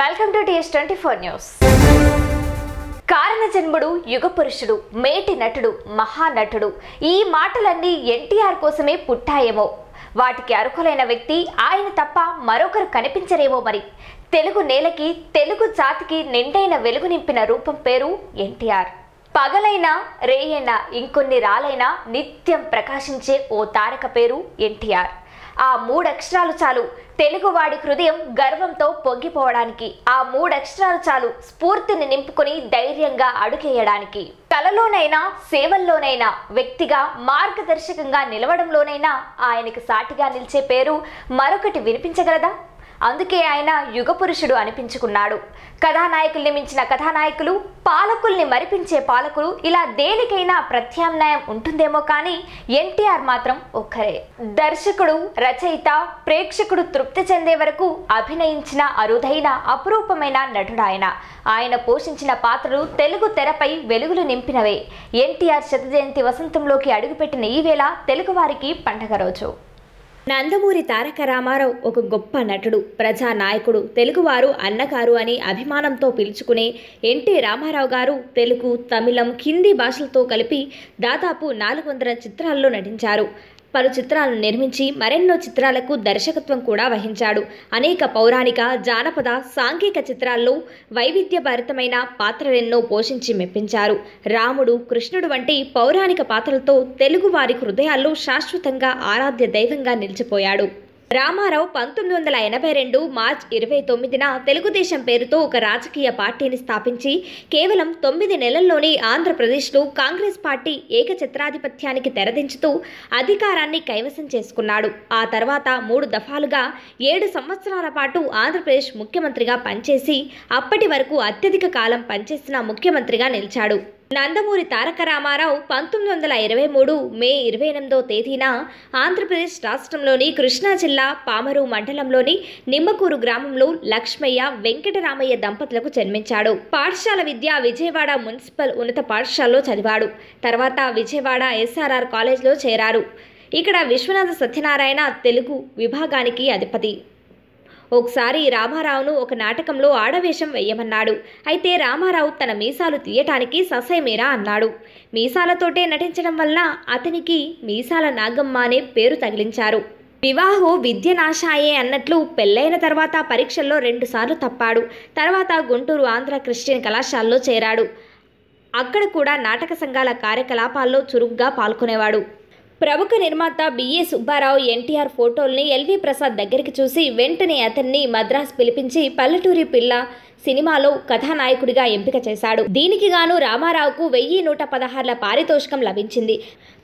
welcome to TS twenty four news కారణ జన్ముడు యుగ పురుషుడు మేటి నటుడు మహానటుడు ఈ మాటలన్నీ ఎన్టీఆర్ కోసమే పుట్టాయేమో వాటికి అర్హులైన వ్యక్తి ఆయన తప్ప మరొకరు కనిపించరేమో మరి తెలుగు నేలకి తెలుగు జాతికి నిండైన వెలుగు నింపిన రూపం పేరు ఎన్టీఆర్ పగలైనా రేయైనా ఇంకొన్ని రాలైనా నిత్యం ప్రకాశించే ఓ తారక పేరు ఎన్టీఆర్ ఆ మూడక్షరాలు చాలు తెలుగువాడి హృదయం గర్వంతో పొంగిపోవడానికి ఆ మూడక్షరాలు చాలు స్ఫూర్తిని నింపుకుని ధైర్యంగా అడుగేయడానికి కలలోనైనా సేవల్లోనైనా వ్యక్తిగా మార్గదర్శకంగా నిలవడంలోనైనా ఆయనకు సాటిగా నిలిచే పేరు మరొకటి వినిపించగలదా అందుకే ఆయన యుగపురుషుడు అనిపించుకున్నాడు కథానాయకుల్ని మించిన కథానాయకులు పాలకుల్ని మరిపించే పాలకులు ఇలా దేనికైనా ప్రత్యామ్నాయం ఉంటుందేమో కానీ ఎన్టీఆర్ మాత్రం ఒక్కరే దర్శకుడు రచయిత ప్రేక్షకుడు తృప్తి చెందే వరకు అభినయించిన అరుదైన అపురూపమైన నటుడాయన ఆయన పోషించిన పాత్రలు తెలుగు తెరపై వెలుగులు నింపినవే ఎన్టీఆర్ శత జయంతి వసంతంలోకి అడుగుపెట్టిన ఈవేళ తెలుగువారికి పండగ రోజు నందమూరి తారక రామారావు ఒక గొప్ప నటుడు ప్రజానాయకుడు తెలుగువారు అన్నగారు అని అభిమానంతో పిలుచుకునే ఎన్టీ రామారావు గారు తెలుగు తమిళం హిందీ భాషలతో కలిపి దాదాపు నాలుగు వందల చిత్రాల్లో నటించారు పలు చిత్రాలను నిర్మించి మరెన్నో చిత్రాలకు దర్శకత్వం కూడా వహించాడు అనేక పౌరాణిక జానపద సాంఘిక చిత్రాల్లో వైవిధ్యభరితమైన పాత్రలెన్నో పోషించి మెప్పించారు రాముడు కృష్ణుడు వంటి పౌరాణిక పాత్రలతో తెలుగు వారి హృదయాల్లో శాశ్వతంగా ఆరాధ్య దైవంగా నిలిచిపోయాడు రామారావు పంతొమ్మిది వందల ఎనభై రెండు మార్చ్ ఇరవై తొమ్మిదిన తెలుగుదేశం పేరుతో ఒక రాజకీయ పార్టీని స్థాపించి కేవలం తొమ్మిది నెలల్లోనే ఆంధ్రప్రదేశ్లో కాంగ్రెస్ పార్టీ ఏకఛత్రాధిపత్యానికి తెరదించుతూ అధికారాన్ని కైవసం చేసుకున్నాడు ఆ తర్వాత మూడు దఫాలుగా ఏడు సంవత్సరాల పాటు ఆంధ్రప్రదేశ్ ముఖ్యమంత్రిగా పనిచేసి అప్పటి వరకు అత్యధిక కాలం పనిచేసిన ముఖ్యమంత్రిగా నిలిచాడు నందమూరి తారక రామారావు పంతొమ్మిది వందల ఇరవై మూడు మే ఇరవై ఎనిమిదో తేదీన ఆంధ్రప్రదేశ్ రాష్ట్రంలోని కృష్ణా జిల్లా పామరు మండలంలోని నిమ్మకూరు గ్రామంలో లక్ష్మయ్య వెంకటరామయ్య దంపతులకు జన్మించాడు పాఠశాల విద్య విజయవాడ మున్సిపల్ ఉన్నత పాఠశాలలో చదివాడు తర్వాత విజయవాడ ఎస్ఆర్ఆర్ కాలేజ్లో చేరారు ఇక్కడ విశ్వనాథ సత్యనారాయణ తెలుగు విభాగానికి అధిపతి ఒకసారి రామారావును ఒక నాటకంలో ఆడవేషం వేయమన్నాడు అయితే రామారావు తన మీసాలు తీయటానికి ససయమేరా అన్నాడు మీసాలతోటే నటించడం వల్ల అతనికి మీసాల నాగమ్మ అనే పేరు తగిలించారు వివాహు విద్య నాశాయే అన్నట్లు పెళ్ళైన తర్వాత పరీక్షల్లో రెండుసార్లు తప్పాడు తర్వాత గుంటూరు ఆంధ్ర క్రిస్టియన్ కళాశాలలో చేరాడు అక్కడ కూడా నాటక సంఘాల కార్యకలాపాల్లో చురుగ్గా పాల్గొనేవాడు ప్రముఖ నిర్మాత బిఏ సుబ్బారావు ఎన్టీఆర్ ఫోటోల్ని ఎల్వి ప్రసాద్ దగ్గరికి చూసి వెంటనే అతన్ని మద్రాస్ పిలిపించి పల్లెటూరి పిల్ల సినిమాలో కథానాయకుడిగా ఎంపిక చేశాడు దీనికి గాను రామారావుకు వెయ్యి నూట పదహారుల పారితోషికం లభించింది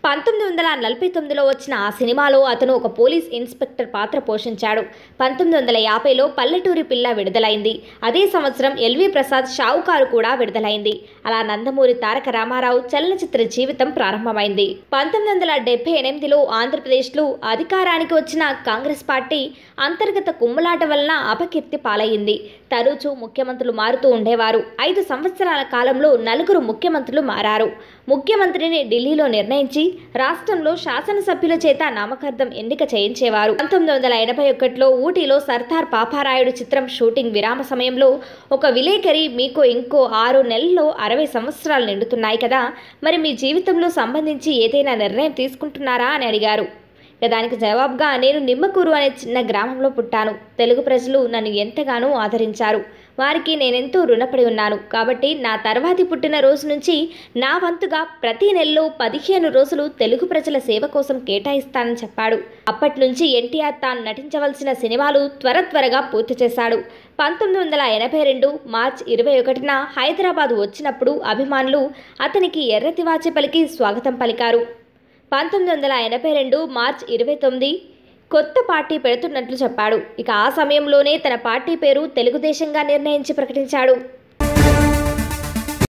పంతొమ్మిది వందల నలభై తొమ్మిదిలో వచ్చిన ఆ సినిమాలో అతను ఒక పోలీస్ ఇన్స్పెక్టర్ పాత్ర పోషించాడు పంతొమ్మిది వందల యాభైలో పల్లెటూరి పిల్ల విడుదలైంది అదే సంవత్సరం ఎల్వి ప్రసాద్ షావుకారు కూడా విడుదలైంది అలా నందమూరి తారక రామారావు చలనచిత్ర జీవితం ప్రారంభమైంది పంతొమ్మిది వందల డెబ్బై ఎనిమిదిలో ఆంధ్రప్రదేశ్లో అధికారానికి వచ్చిన కాంగ్రెస్ పార్టీ అంతర్గత కుమ్ములాట వలన అపకీర్తి పాలయ్యింది తరచూ ముఖ్యమంత్రులు మారుతూ ఉండేవారు ఐదు సంవత్సరాల కాలంలో నలుగురు ముఖ్యమంత్రులు మారారు ముఖ్యమంత్రిని ఢిల్లీలో నిర్ణయించి రాష్ట్రంలో శాసనసభ్యుల చేత నామకార్థం ఎన్నిక చేయించేవారు పంతొమ్మిది వందల ఎనభై ఒకటిలో ఊటీలో సర్దార్ పాపారాయుడు చిత్రం షూటింగ్ విరామ సమయంలో ఒక విలేకరి మీకు ఇంకో ఆరు నెలల్లో అరవై సంవత్సరాలు నిండుతున్నాయి కదా మరి మీ జీవితంలో సంబంధించి ఏదైనా నిర్ణయం తీసుకుంటున్నారా అని అడిగారు దానికి జవాబుగా నేను నిమ్మకూరు అనే చిన్న గ్రామంలో పుట్టాను తెలుగు ప్రజలు నన్ను ఎంతగానో ఆదరించారు వారికి నేనెంతో రుణపడి ఉన్నాను కాబట్టి నా తర్వాతి పుట్టినరోజు నుంచి నా వంతుగా ప్రతి నెలలో పదిహేను రోజులు తెలుగు ప్రజల సేవ కోసం కేటాయిస్తానని చెప్పాడు అప్పటి నుంచి ఎన్టీఆర్ తాను నటించవలసిన సినిమాలు త్వర త్వరగా పూర్తి చేశాడు పంతొమ్మిది వందల ఎనభై రెండు మార్చ్ ఇరవై ఒకటిన హైదరాబాద్ వచ్చినప్పుడు అభిమానులు అతనికి ఎర్రతివాచి పలికి స్వాగతం పలికారు పంతొమ్మిది వందల ఎనభై రెండు మార్చ్ ఇరవై తొమ్మిది కొత్త పార్టీ పెడుతున్నట్లు చెప్పాడు ఇక ఆ సమయంలోనే తన పార్టీ పేరు తెలుగుదేశంగా నిర్ణయించి ప్రకటించాడు